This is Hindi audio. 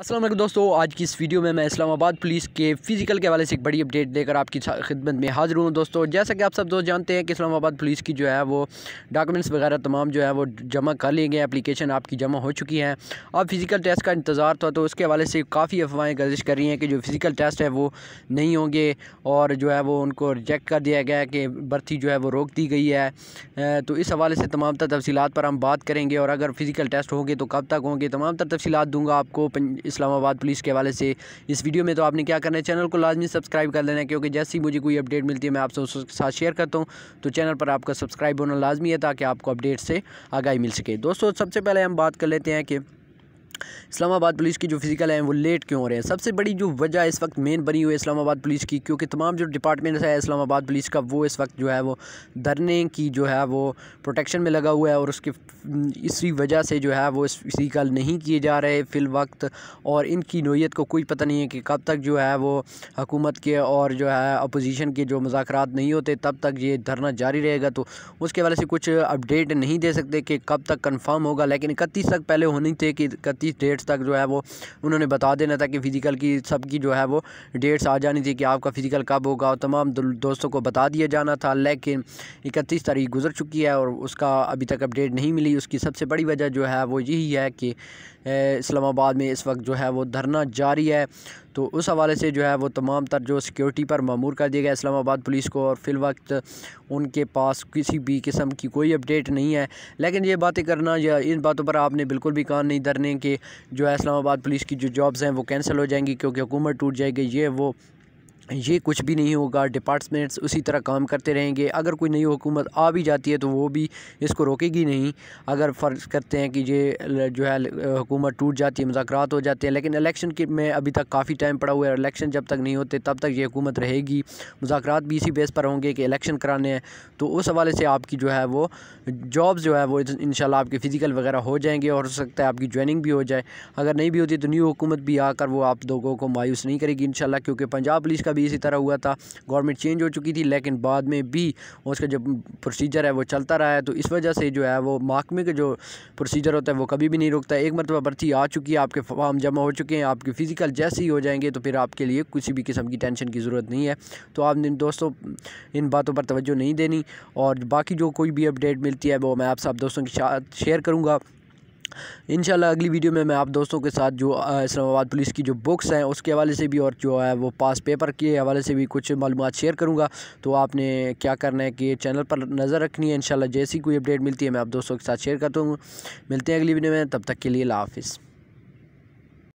असलम दोस्तों आज की इस वीडियो में मैं इस्लामाबाद पुलिस के फिजिकल के हवाले से एक बड़ी अपडेट देकर आपकी खिदमत में हाजिर हूँ दोस्तों जैसा कि आप सब दोस्त जानते हैं कि इस्लामाबाद पुलिस की जो है वो डॉक्यूमेंट्स वगैरह तमाम जो है वो जमा कर लिए गए एप्लीकेशन आपकी जमा हो चुकी है अब फिज़िकल टेस्ट का इंतज़ार था तो उसके हवाले से काफ़ी अफवाहें गर्जिश कर रही हैं कि जो फिज़िकल टेस्ट है वो नहीं होंगे और जो है वो उनको रिजेक्ट कर दिया गया है कि भर्ती जो है वो रोक दी गई है तो इस हवाले से तमाम तर तफसीत पर हम बात करेंगे और अगर फ़िज़िकल टेस्ट होंगे तो कब तक होंगे तमाम तर तफसीत दूँगा आपको इस्लामाबाद पुलिस के हवाले से इस वीडियो में तो आपने क्या करना है चैनल को लाजमी सब्सक्राइब कर लेना है क्योंकि जैसे ही मुझे कोई अपडेट मिलती है मैं आपसे उसके साथ शेयर करता हूँ तो चैनल पर आपका सब्सक्राइब होना लाजमी है ताकि आपको अपडेट से आगाही मिल सके दोस्तों सबसे पहले हम बात कर लेते हैं कि इस्लामाबाद पुलिस की जो फिज़िकल हैं वो लेट क्यों हो रहे हैं सबसे बड़ी जो वजह इस वक्त मेन बनी हुई है इस्लामाबाद पुलिस की क्योंकि तमाम जो डिपार्टमेंट्स है इस्लामाबाद पुलिस का वो इस वक्त जो है वो धरने की जो है वो प्रोटेक्शन में लगा हुआ है और उसके इसी वजह से जो है वो इस फिज़िकल नहीं किए जा रहे फिल वक्त और इनकी नोयत को कोई पता नहीं है कि कब तक जो है वो हकूमत के और जो है अपोजीशन के जो मुजाकर नहीं होते तब तक ये धरना जारी रहेगा तो उसके वाले से कुछ अपडेट नहीं दे सकते कि कब तक कन्फर्म होगा लेकिन इकतीस तक पहले होनी थे कि इकतीस किस डेट्स तक जो है वो उन्होंने बता देना था कि फ़िज़िकल की सबकी जो है वो डेट्स आ जानी थी कि आपका फ़िज़िकल कब होगा और तमाम दोस्तों को बता दिया जाना था लेकिन इकतीस तारीख गुजर चुकी है और उसका अभी तक अपडेट नहीं मिली उसकी सबसे बड़ी वजह जो है वो यही है कि इस्लामाबाद में इस वक्त जो है वो धरना जारी है तो उस हवाले से जो है वो तमाम तर जो सिक्योरिटी पर मामूर कर दिया गया इस्लामाबाद पुलिस को और फिल वक्त उनके पास किसी भी किस्म की कोई अपडेट नहीं है लेकिन ये बातें करना या इन बातों पर आपने बिल्कुल भी कान नहीं धरने के जो है इस्लामाबाद पुलिस की जो जॉब्स हैं वो कैंसिल हो जाएंगी क्योंकि हुकूमत टूट जाएगी ये वो ये कुछ भी नहीं होगा डिपार्टमेंट्स उसी तरह काम करते रहेंगे अगर कोई नई हुकूमत आ भी जाती है तो वो भी इसको रोकेगी नहीं अगर फ़र्ज़ करते हैं कि ये जो है हुकूमत टूट जाती है मुजात हो जाते हैं लेकिन इलेक्शन के में अभी तक काफ़ी टाइम पड़ा हुआ है इलेक्शन जब तक नहीं होते तब तक ये हुकूमत रहेगी मुजात भी इसी बेस पर होंगे कि इलेक्शन कराने हैं तो उस हवाले से आपकी जो है वो जॉब्स जो है वो इन आपके फ़िज़िकल वगैरह हो जाएंगे और हो सकता है आपकी ज्वाइनिंग भी हो जाए अगर नहीं भी होती तो न्यू हुकूमत भी आकर वो आप लोगों को मायूस नहीं करेगी इन क्योंकि पंजाब पुलिस का भी भी इसी तरह हुआ था गवर्नमेंट चेंज हो चुकी थी लेकिन बाद में भी उसका जो प्रोसीजर है वो चलता रहा है तो इस वजह से जो है वो महकमे का जो प्रोसीजर होता है वो कभी भी नहीं रुकता एक मरतबा भर्ती आ चुकी है आपके फॉर्म जमा हो चुके हैं आपके फ़िज़िकल जैसे ही हो जाएंगे तो फिर आपके लिए किसी भी किस्म की टेंशन की ज़रूरत नहीं है तो आपने दोस्तों इन बातों पर तवज्जो नहीं देनी और बाकी जो कोई भी अपडेट मिलती है वो मैं आप सब दोस्तों के साथ शेयर करूँगा इंशाल्लाह अगली वीडियो में मैं आप दोस्तों के साथ जो इस्लामाबाद पुलिस की जो बुक्स हैं उसके हवाले से भी और जो है वो पास पेपर के हवाले से भी कुछ मालूम शेयर करूँगा तो आपने क्या करना है कि चैनल पर नज़र रखनी है इंशाल्लाह जैसी कोई अपडेट मिलती है मैं आप दोस्तों के साथ शेयर करता हूँ मिलते हैं अगली वीडियो में तब तक के लिए हाफिज़